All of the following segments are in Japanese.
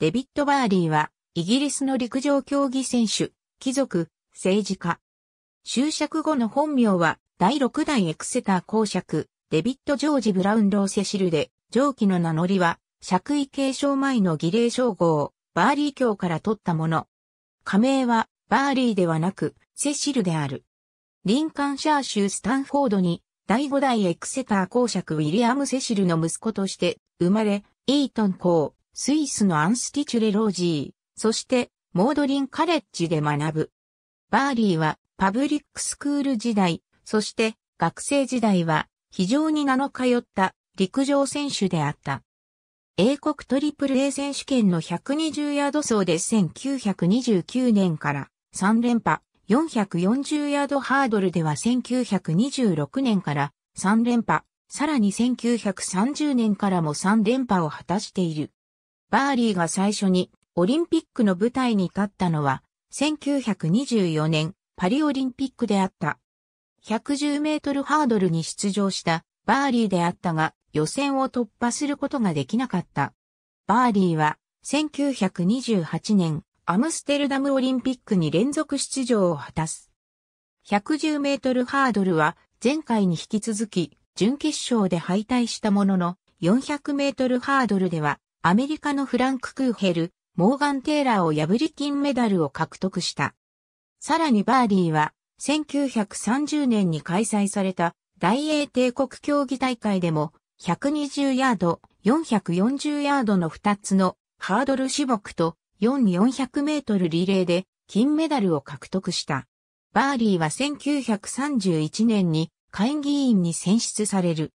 デビッド・バーリーは、イギリスの陸上競技選手、貴族、政治家。就職後の本名は、第6代エクセター公爵、デビッド・ジョージ・ブラウンロー・セシルで、上記の名乗りは、爵位継承前の儀礼称号、バーリー教から取ったもの。加盟は、バーリーではなく、セシルである。リンカンシャー州スタンフォードに、第5代エクセター公爵ウィリアム・セシルの息子として、生まれ、イートン公、スイスのアンスティチュレロージー、そしてモードリンカレッジで学ぶ。バーリーはパブリックスクール時代、そして学生時代は非常に名の通った陸上選手であった。英国トリプル A 選手権の120ヤード走で1929年から3連覇、440ヤードハードルでは1926年から3連覇、さらに1930年からも3連覇を果たしている。バーリーが最初にオリンピックの舞台に立ったのは、1924年パリオリンピックであった。110メートルハードルに出場したバーリーであったが、予選を突破することができなかった。バーリーは1928年アムステルダムオリンピックに連続出場を果たす。110メートルハードルは前回に引き続き準決勝で敗退したものの400メートルハードルではアメリカのフランク・クーヘル、モーガン・テーラーを破り金メダルを獲得した。さらにバーディーは、1930年に開催された大英帝国競技大会でも、120ヤード、440ヤードの2つのハードル種目と4400メートルリレーで金メダルを獲得した。バーリーは1931年に会議員に選出される。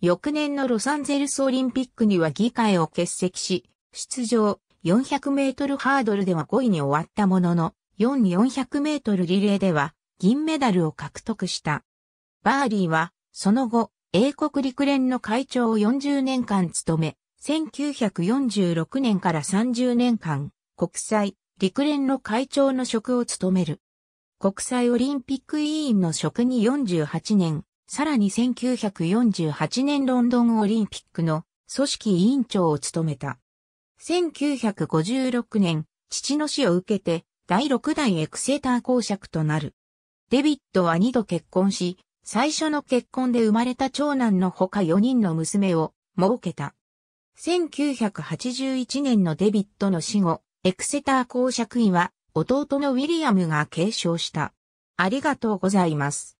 翌年のロサンゼルスオリンピックには議会を欠席し、出場400メートルハードルでは5位に終わったものの、4400メートルリレーでは銀メダルを獲得した。バーリーは、その後、英国陸連の会長を40年間務め、1946年から30年間、国際陸連の会長の職を務める。国際オリンピック委員の職に48年、さらに1948年ロンドンオリンピックの組織委員長を務めた。1956年、父の死を受けて、第6代エクセーター公爵となる。デビットは2度結婚し、最初の結婚で生まれた長男の他4人の娘を設けた。1981年のデビットの死後、エクセター公爵位は弟のウィリアムが継承した。ありがとうございます。